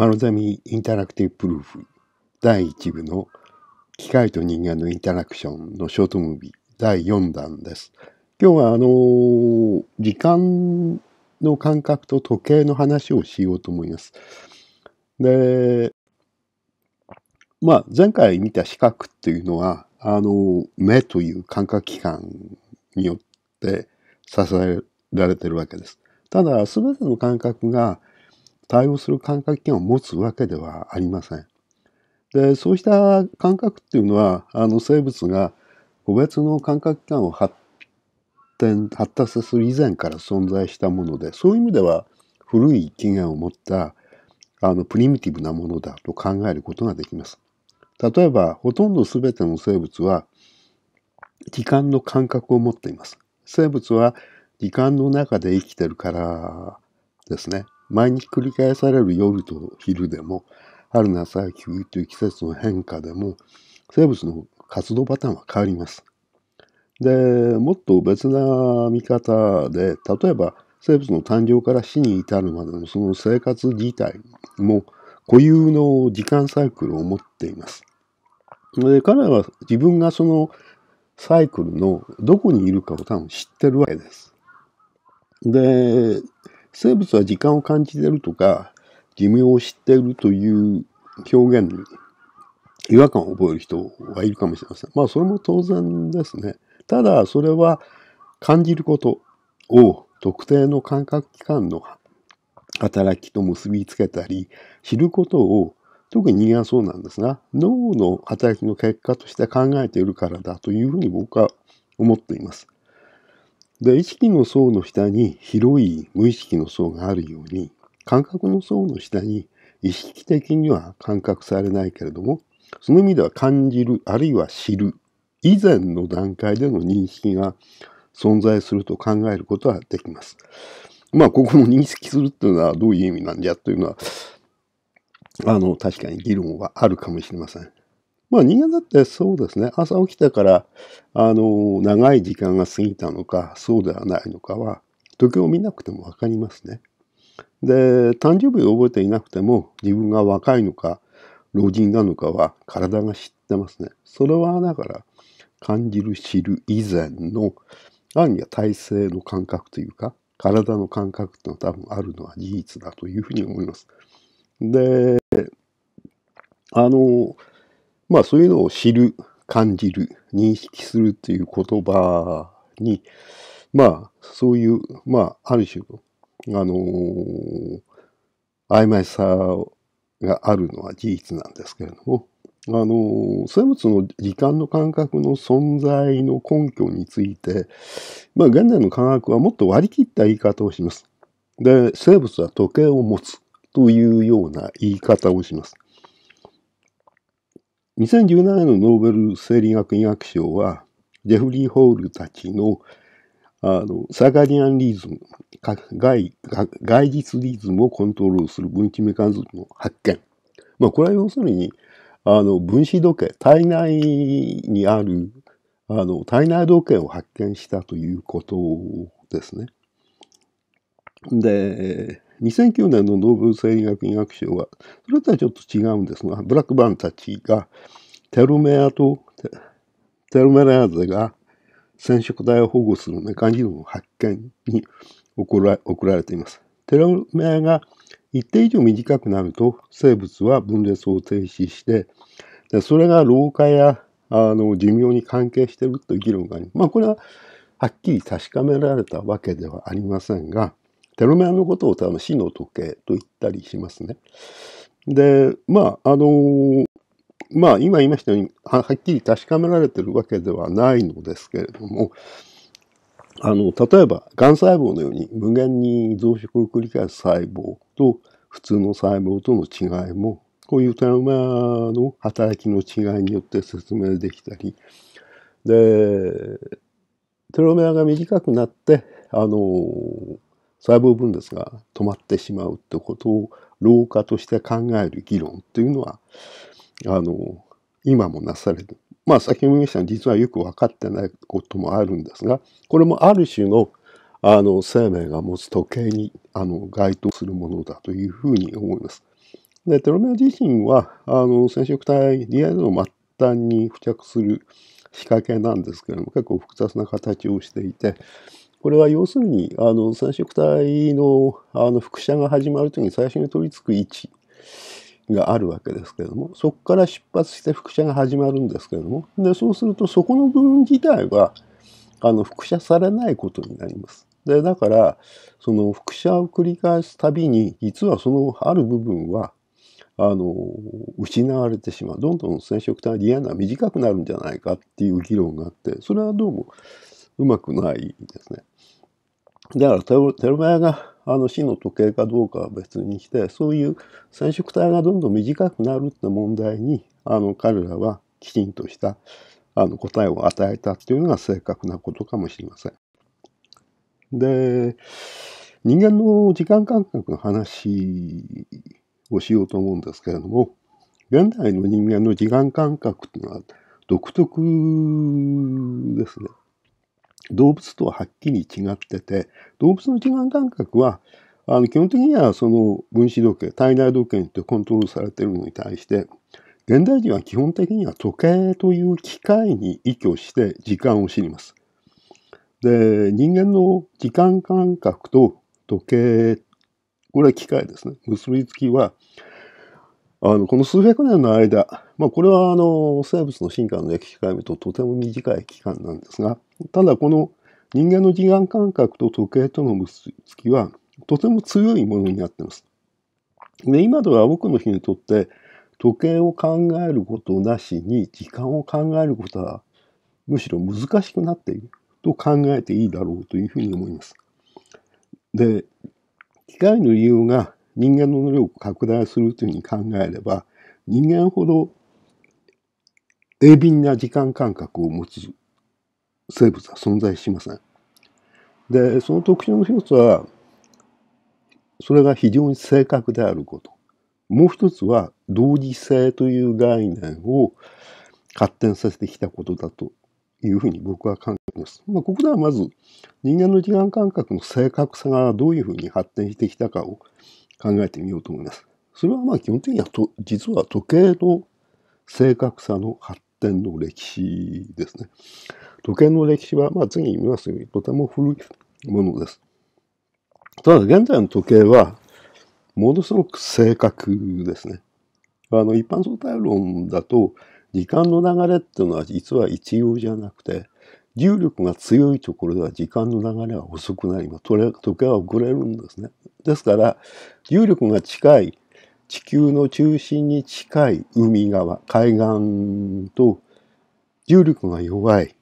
マロゼミインタラクティブプルーフ第1部の機械と人間のインタラクションのショートムービー第4弾です。今日はあの時間の感覚と時計の話をしようと思います。で、まあ前回見た視覚っていうのはあの目という感覚器官によって支えられてるわけです。ただ全ての感覚が対応する感覚権を持つわけではありません。でそうした感覚っていうのはあの生物が個別の感覚器官を発展発達させる以前から存在したものでそういう意味では古い起源を持ったあのプリミティブなものだと考えることができます。例えばほとんど全ての生物は時間の感覚を持っています。生物は時間の中で生きてるからですね。毎日繰り返される夜と昼でも、春夏秋冬という季節の変化でも、生物の活動パターンは変わります。で、もっと別な見方で、例えば生物の誕生から死に至るまでのその生活自体も固有の時間サイクルを持っています。で、彼らは自分がそのサイクルのどこにいるかを多分知ってるわけです。で、生物は時間を感じてるとか、寿命を知っているという表現に違和感を覚える人はいるかもしれません。まあ、それも当然ですね。ただ、それは感じることを特定の感覚器官の働きと結びつけたり、知ることを特に人間はそうなんですが、脳の働きの結果として考えているからだというふうに僕は思っています。で、意識の層の下に広い無意識の層があるように、感覚の層の下に意識的には感覚されないけれども、その意味では感じる、あるいは知る、以前の段階での認識が存在すると考えることはできます。まあ、ここも認識するっていうのはどういう意味なんじゃというのは、あの、確かに議論はあるかもしれません。まあ人間だってそうですね。朝起きてから、あの、長い時間が過ぎたのか、そうではないのかは、時計を見なくてもわかりますね。で、誕生日を覚えていなくても、自分が若いのか、老人なのかは、体が知ってますね。それは、だから、感じる、知る以前の、ある意味は体制の感覚というか、体の感覚っていうのは多分あるのは事実だというふうに思います。で、あの、まあそういうのを知る、感じる、認識するっていう言葉に、まあそういう、まあある種の、あのー、曖昧さがあるのは事実なんですけれども、あのー、物の時間の感覚の存在の根拠について、まあ現代の科学はもっと割り切った言い方をします。で、生物は時計を持つというような言い方をします。2017年のノーベル生理学医学賞は、ジェフリー・ホールたちのあのサガリアンリズム外、外実リズムをコントロールする分岐メカニズムの発見。まあ、これは要するに、あの分子時計、体内にあるあの体内時計を発見したということですね。で、2009年の動物生理学医学賞は、それとはちょっと違うんですが、ブラックバンたちが、テルメアとテルメラーゼが染色体を保護するメカニズムの発見に送られています。テルメアが一定以上短くなると、生物は分裂を停止して、でそれが老化やあの寿命に関係しているという議論があります。まあ、これははっきり確かめられたわけではありませんが、テロメアのことを多分死の時計と言ったりしますね。で、まあ、あの、まあ、今言いましたように、はっきり確かめられてるわけではないのですけれども、あの、例えば、がん細胞のように無限に増殖を繰り返す細胞と普通の細胞との違いも、こういうテロメアの働きの違いによって説明できたり、で、テロメアが短くなって、あの、細胞分裂が止まってしまうってことを老化として考える議論というのはあの今もなされる。まあ先ほど言いましたが実はよく分かってないこともあるんですがこれもある種のあの生命が持つ時計にあの該当するものだというふうに思います。でテロメア自身はあの染色体 DNA の末端に付着する仕掛けなんですけれども結構複雑な形をしていてこれは要するに、あの、染色体の、あの、副写が始まるときに最初に取り付く位置があるわけですけれども、そこから出発して副写が始まるんですけれども、で、そうするとそこの部分自体は、あの、副写されないことになります。で、だから、その副写を繰り返すたびに、実はそのある部分は、あの、失われてしまう。どんどん染色体がリアな短くなるんじゃないかっていう議論があって、それはどうもうまくないですね。だからテロテロメアがあの死の時計かどうかは別にしてそういう染色体がどんどん短くなるって問題にあの彼らはきちんとしたあの答えを与えたっていうのが正確なことかもしれません。で人間の時間感覚の話をしようと思うんですけれども現代の人間の時間感覚っていうのは独特ですね。動物とははっきり違ってて動物の時間感覚はあの基本的にはその分子時計体内時計によってコントロールされてるのに対して現代人は基本的には時計という機械に依拠して時間を知ります。で人間の時間感覚と時計これは機械ですね結びつきはあのこの数百年の間、まあ、これはあの生物の進化の歴史から見るととても短い期間なんですがただこの人間の時間感覚と時計との結びつきはとても強いものになってます。で今では僕の日にとって時計を考えることなしに時間を考えることはむしろ難しくなっていると考えていいだろうというふうに思います。で機械の利用が人間の能力を拡大するというふうに考えれば人間ほど鋭敏な時間感覚を持つ生物は存在しません。で、その特徴の一つは、それが非常に正確であること。もう一つは、同時性という概念を発展させてきたことだというふうに僕は考えます。まあ、ここではまず、人間の時間感覚の正確さがどういうふうに発展してきたかを考えてみようと思います。それはまあ基本的にはと実は時計の正確さの発展の歴史ですね。時計の歴史は、まあ、次に見ますように、とても古いものです。ただ、現在の時計は、ものすごく正確ですね。あの、一般相対論だと、時間の流れっていうのは実は一様じゃなくて、重力が強いところでは時間の流れは遅くなります。時計は遅れるんですね。ですから、重力が近い、地球の中心に近い海側、海岸と、重力が弱い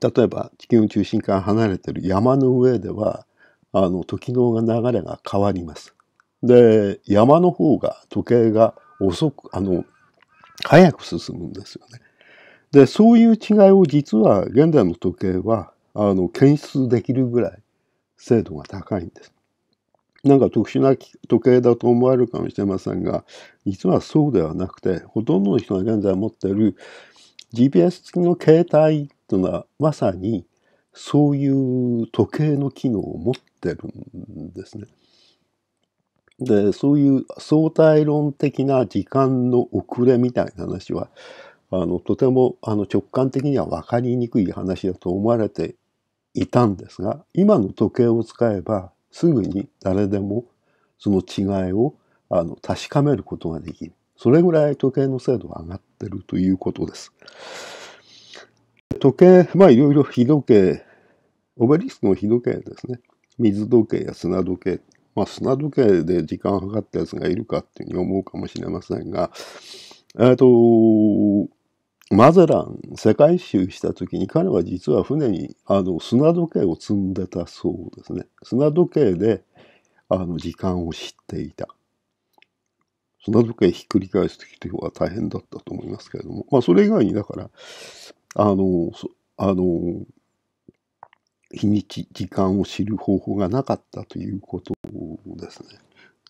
例えば地球の中心から離れてる山の上ではあの時の流れが変わります。で山の方が時計が遅くあの早く進むんですよね。でそういう違いを実は現代の時計はあの検出できるぐらい精度が高いんです。なんか特殊な時計だと思われるかもしれませんが実はそうではなくてほとんどの人が現在持っている GPS 付きの携帯ていうのはまさにそういう時計の機能を持ってるんですね。でそういう相対論的な時間の遅れみたいな話はあのとてもあの直感的には分かりにくい話だと思われていたんですが今の時計を使えばすぐに誰でもその違いをあの確かめることができるそれぐらい時計の精度が上がってるということです。時計、まあいろいろ日時計、オベリスクの日時計ですね。水時計や砂時計。まあ砂時計で時間を計ったやつがいるかっていうふうに思うかもしれませんが、えっ、と、マゼラン、世界一周した時に彼は実は船にあの砂時計を積んでたそうですね。砂時計であの時間を知っていた。砂時計ひっくり返す時いうは大変だったと思いますけれども、まあそれ以外にだから、あの、あの、日にち、時間を知る方法がなかったということですね。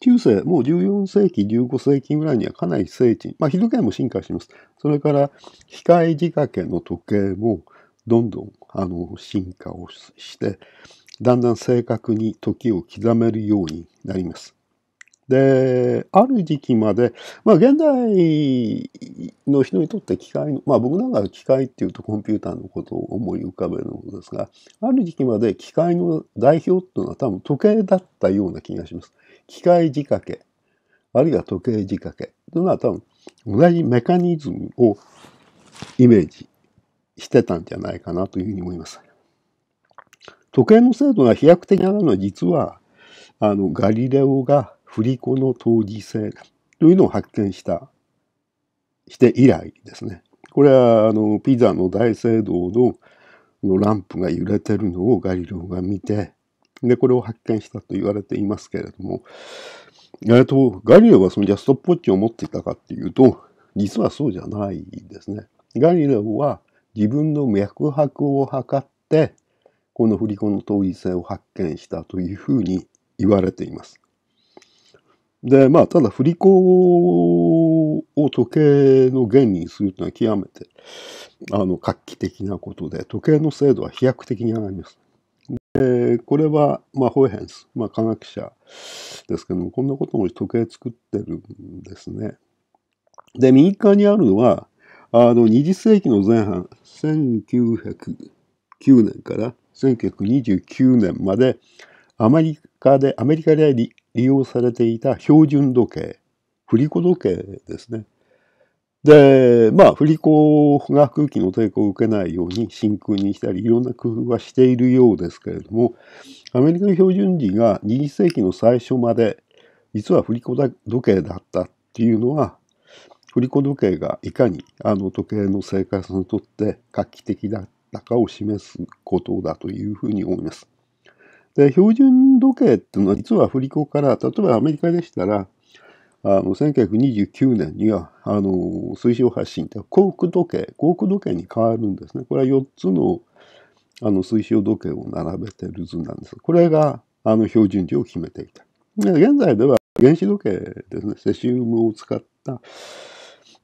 中世、もう14世紀、15世紀ぐらいにはかなり精緻、まあ、日時計も進化します。それから、機械仕掛けの時計も、どんどん、あの、進化をして、だんだん正確に時を刻めるようになります。で、ある時期まで、まあ、現代の人にとって機械の、まあ、僕なんかは機械っていうとコンピューターのことを思い浮かべるのですが、ある時期まで機械の代表っていうのは多分時計だったような気がします。機械仕掛け、あるいは時計仕掛けというのは多分同じメカニズムをイメージしてたんじゃないかなというふうに思います。時計の精度が飛躍的なのは実は、あの、ガリレオが振り子の当時性というのを発見した、して以来ですね。これは、あの、ピザの大聖堂ののランプが揺れてるのをガリレオが見て、で、これを発見したと言われていますけれども、えっと、ガリレオはそのじゃストップウォッチを持っていたかっていうと、実はそうじゃないですね。ガリレオは自分の脈拍を測って、この振り子の当時性を発見したというふうに言われています。で、まあ、ただ振り子を時計の原理にするというのは極めて、あの、画期的なことで、時計の精度は飛躍的に上がります。で、これは、まあ、ホエヘンス、まあ、科学者ですけども、こんなことも時計作ってるんですね。で、右側にあるのは、あの、20世紀の前半、1909年から1929年まで、アメリカで、アメリカで利用されていた標準時計、振り子時計ですね。で、まあ、振り子が空気の抵抗を受けないように真空にしたり、いろんな工夫はしているようですけれども、アメリカの標準時が20世紀の最初まで、実は振り子時計だったっていうのは、振り子時計がいかにあの時計の生活にとって画期的だったかを示すことだというふうに思います。で、標準時計っていうのは実は振り子から、例えばアメリカでしたら、あの1929年にはあの推奨発進って航空時計航空時計に変わるんですねこれは4つのあの推奨時計を並べてる図なんですこれがあの標準時を決めていたで現在では原子時計ですねセシウムを使った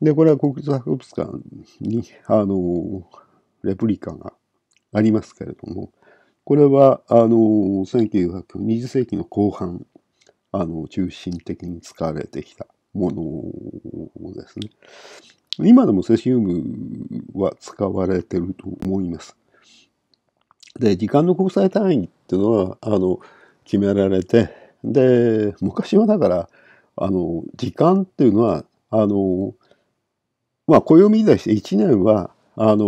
でこれは国立博物館にあのレプリカがありますけれどもこれは、あの、1920世紀の後半、あの、中心的に使われてきたものですね。今でもセシウムは使われてると思います。で、時間の国際単位っていうのは、あの、決められて、で、昔はだから、あの、時間っていうのは、あの、まあ、暦でして1年は、あの、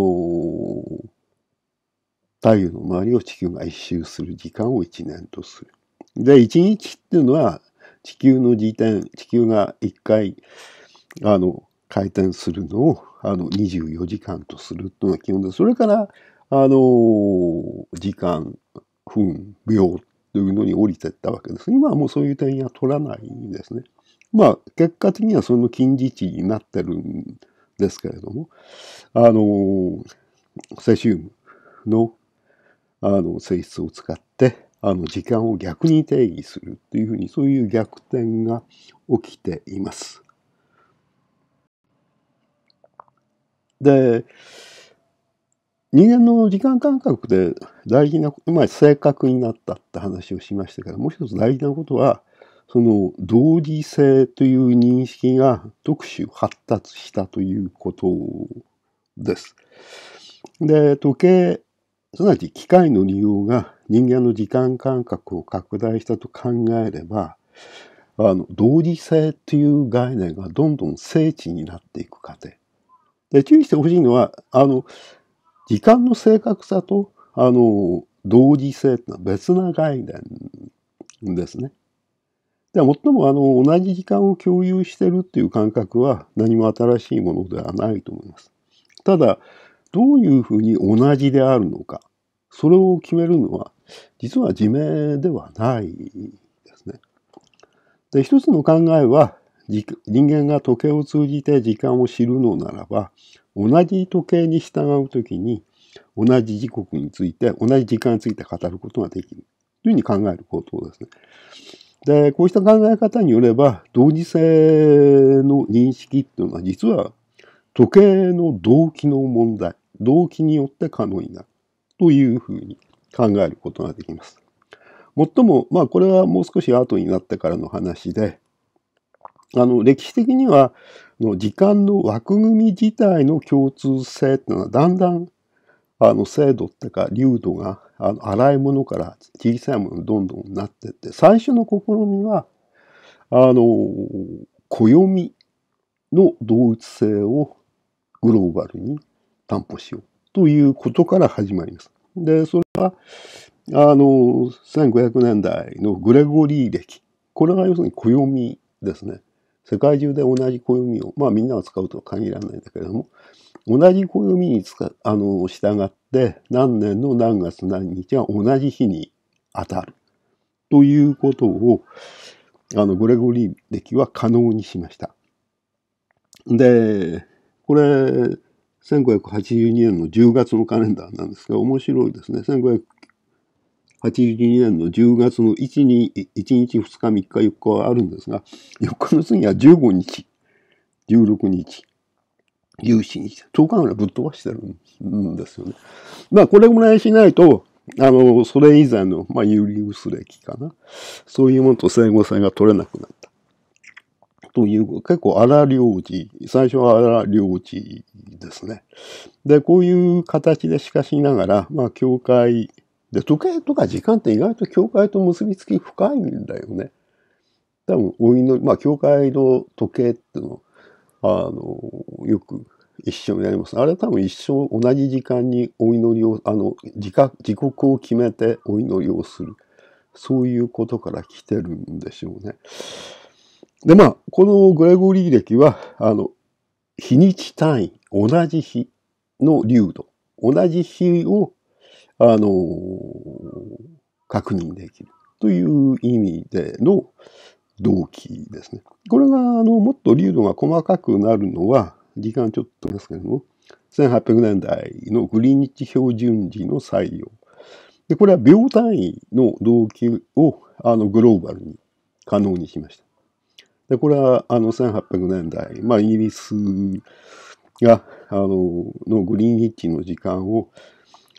太陽の周りを地球が一周する時間を1年とする。で、1日っていうのは地球の時点、地球が1回、あの、回転するのを、あの、24時間とするというのが基本でそれから、あの、時間、分、秒というのに降りてったわけです。今はもうそういう点は取らないんですね。まあ、結果的にはその近似値になってるんですけれども、あの、セシウムのあの性質を使ってあの時間を逆に定義するというふうにそういう逆転が起きています。で人間の時間感覚で大事なま正確になったって話をしましたけどもう一つ大事なことはその同時性という認識が特殊発達したということです。で時計すなわち機械の利用が人間の時間感覚を拡大したと考えれば、あの、同時性という概念がどんどん精緻になっていく過程。で、注意してほしいのは、あの、時間の正確さと、あの、同時性というのは別な概念ですね。で、もっとも、あの、同じ時間を共有してるという感覚は何も新しいものではないと思います。ただ、どういうふうに同じであるのか、それを決めるのは、実は自明ではないですね。で、一つの考えは、人間が時計を通じて時間を知るのならば、同じ時計に従うときに、同じ時刻について、同じ時間について語ることができる。というふうに考えることですね。で、こうした考え方によれば、同時性の認識っていうのは、実は時計の動機の問題。動機によって可能になるというふうに考えることができます。もっとも、まあこれはもう少し後になってからの話で、あの歴史的にはの時間の枠組み自体の共通性っていうのはだんだんあの制度っていうか流度があの荒いものから小さいものにどんどんなってって最初の試みはあの暦の同一性をグローバルに担保しようということから始まります。で、それは、あの、1500年代のグレゴリー歴。これが要するに暦ですね。世界中で同じ暦を、まあみんなが使うとは限らないんだけれども、同じ暦に使あの従って何年の何月何日は同じ日に当たるということをあのグレゴリー歴は可能にしました。でこれ1582年の10月のカレンダーなんですが、面白いですね。1582年の10月の1 1日、2日、3日、4日はあるんですが、4日の次は15日、16日、17日、10日ぐらいぶっ飛ばしてるんですよね。まあ、これぐらいしないと、あの、それ以前の、まあ、有利薄歴かな。そういうものと整合性が取れなくなった。という、結構荒領事、最初は荒領事ですね。で、こういう形でしかしながら、まあ、教会、で、時計とか時間って意外と教会と結びつき深いんだよね。多分、お祈り、まあ、教会の時計っていうの、あの、よく一緒にやります。あれは多分一生同じ時間にお祈りを、あの、時刻を決めてお祈りをする。そういうことから来てるんでしょうね。で、まあ、このグレゴリー歴は、あの、日にち単位、同じ日の流度、同じ日を、あの、確認できるという意味での動機ですね。これが、あの、もっと流度が細かくなるのは、時間ちょっとですけれども、1800年代のグリニッチ標準時の採用。で、これは秒単位の動機を、あの、グローバルに可能にしました。で、これはあの1800年代、まあ、イギリスが、あの、のグリーンヒッチの時間を、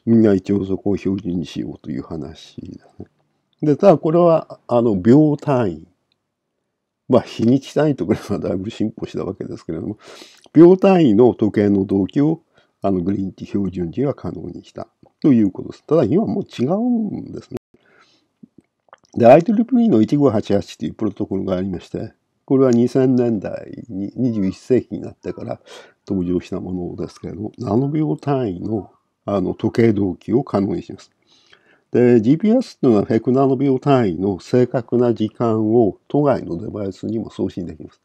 みんな一応そこを標準にしようという話ですね。で、ただこれは、あの、秒単位。まあ、日にち単位と比べればだいぶ進歩したわけですけれども、秒単位の時計の動機を、あの、グリーンヒッチ標準時は可能にしたということです。ただ今もう違うんですね。で、IEEE の1588というプロトコルがありまして、これは2000年代に21世紀になってから登場したものですけれども、ナノ秒単位のあの時計動機を可能にします。で、GPS というのは1 0ナノ秒単位の正確な時間を都外のデバイスにも送信できます。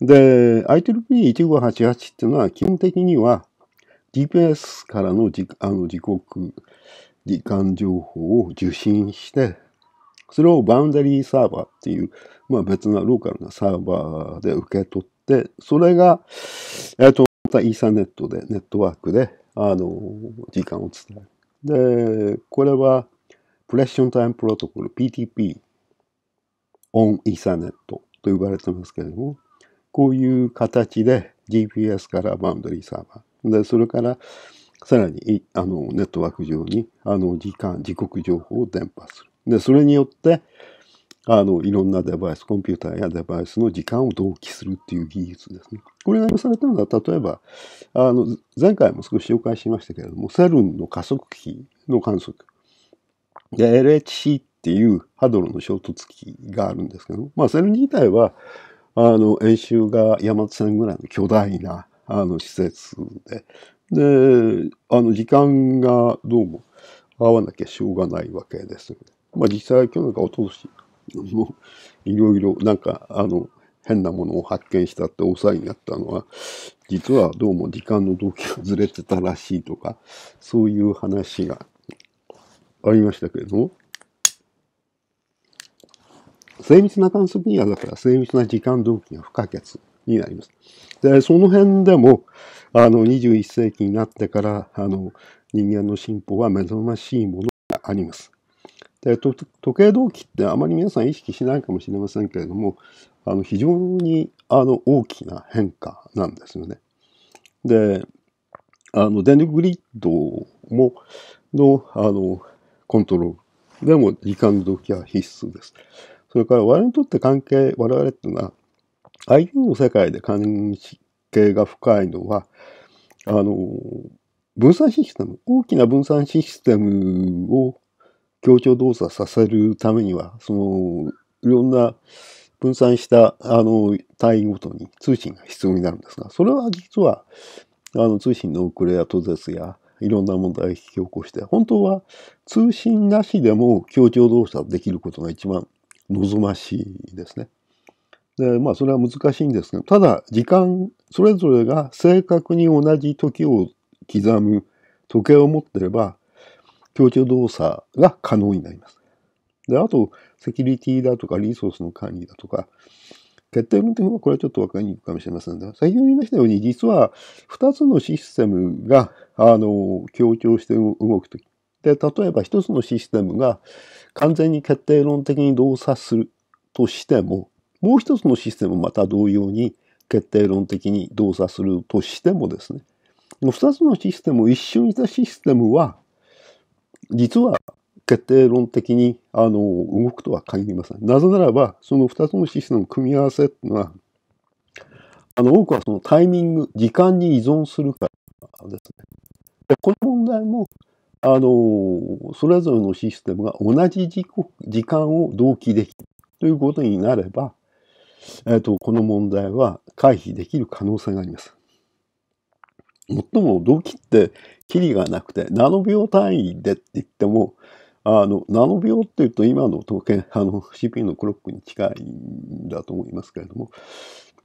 で、IEEE1588 っていうのは基本的には GPS からの時あの時刻、時間情報を受信して、それをバウンダリーサーバーっていう、まあ別なローカルなサーバーで受け取って、それが、えっ、と、またイーサネットで、ネットワークで、あの、時間を伝える。で、これは、プレッションタイムプロトコル、PTP、オンイーサネットと呼ばれてますけれども、こういう形で GPS からバウンダリーサーバー。で、それから、さらに、あの、ネットワーク上に、あの、時間、時刻情報を伝播する。で、それによって、あの、いろんなデバイス、コンピューターやデバイスの時間を同期するっていう技術ですね。これが用されたのは、例えば、あの、前回も少し紹介しましたけれども、セルンの加速器の観測。で、LHC っていうハドロの衝突器があるんですけど、まあ、セルン自体は、あの、演習が山手線ぐらいの巨大な、あの、施設で、で、あの、時間がどうも合わなきゃしょうがないわけですよね。まあ実際去年かおととし、もういろいろなんかあの変なものを発見したって大騒ぎになったのは、実はどうも時間の動機がずれてたらしいとか、そういう話がありましたけれども、精密な観測にはだから精密な時間動機が不可欠になります。で、その辺でも、あの、21世紀になってから、あの、人間の進歩は目覚ましいものがあります。で時計動機ってあまり皆さん意識しないかもしれませんけれどもあの非常にあの大きな変化なんですよね。であの電力グリッドものあのコントロールでも時間の動機は必須です。それから我々にとって関係我々っていうのは IT の世界で関係が深いのはあの分散システム大きな分散システムを協調動作させるためには、その、いろんな分散した、あの、単位ごとに通信が必要になるんですが、それは実は、あの、通信の遅れや途絶や、いろんな問題を引き起こして、本当は通信なしでも協調動作できることが一番望ましいですね。で、まあ、それは難しいんですけど、ただ、時間、それぞれが正確に同じ時を刻む時計を持ってれば、協調動作が可能になります。で、あと、セキュリティだとか、リソースの管理だとか、決定論的にはこれはちょっと分かりにくいかもしれませんが、先ほど言いましたように、実は2つのシステムが、あの、協調して動くとき。で、例えば1つのシステムが完全に決定論的に動作するとしても、もう1つのシステムまた同様に決定論的に動作するとしてもですね、2つのシステムを一緒にしたシステムは実は決定論的にあの動くとは限りません。なぜならば、その2つのシステムの組み合わせっていうのは、あの多くはそのタイミング、時間に依存するからですね。でこの問題も、あのそれぞれのシステムが同じ時刻時間を同期できるということになれば、えーと、この問題は回避できる可能性があります。もっとも動機ってキリがなくて、ナノ秒単位でって言っても、あの、ナノ秒っていうと今の統計、あの、CPU のクロックに近いんだと思いますけれども、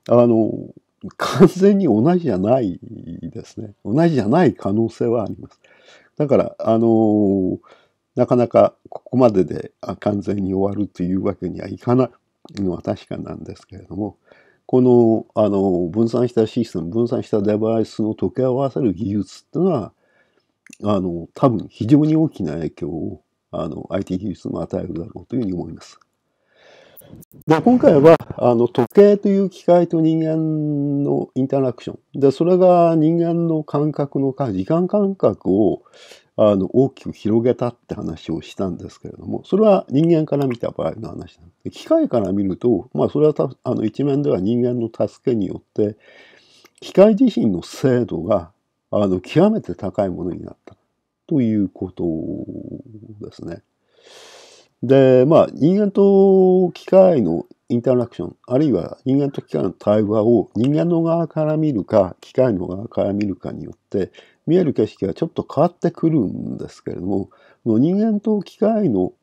あの、完全に同じじゃないですね。同じじゃない可能性はあります。だから、あの、なかなかここまでで完全に終わるというわけにはいかないのは確かなんですけれども、このあの分散したシステム分散したデバイスの溶け合わせる技術っていうのはあの多分非常に大きな影響をあの IT 技術も与えるだろうというふうに思います。で今回はあの時計という機械と人間のインタラクションでそれが人間の感覚の時間感覚をあの大きく広げたって話をしたんですけれどもそれは人間から見た場合の話なんで機械から見ると、まあ、それはあの一面では人間の助けによって機械自身の精度があの極めて高いものになったということですね。でまあ人間と機械のインタラクション、あるいは人間と機械の対話を人間の側から見るか、機械の側から見るかによって、見える景色がちょっと変わってくるんですけれども、人間と機械の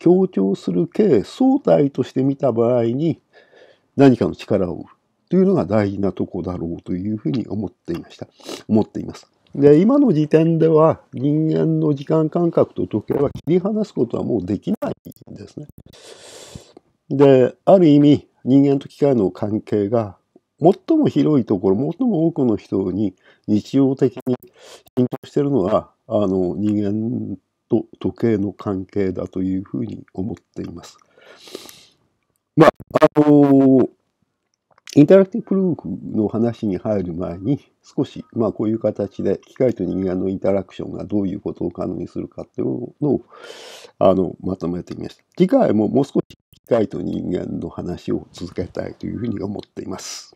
協調する形相対として見た場合に何かの力を生むというのが大事なとこだろうというふうに思っていました。思っています。で、今の時点では人間の時間感覚と時計は切り離すことはもうできないんですね。で、ある意味、人間と機械の関係が、最も広いところ、最も多くの人に日常的に浸透しているのは、あの、人間と時計の関係だというふうに思っています。まあ、あの、インタラクティブルークの話に入る前に少し、まあ、こういう形で機械と人間のインタラクションがどういうことを可能にするかっていうのをあのまとめてみました。次回ももう少し外と人間の話を続けたいというふうに思っています。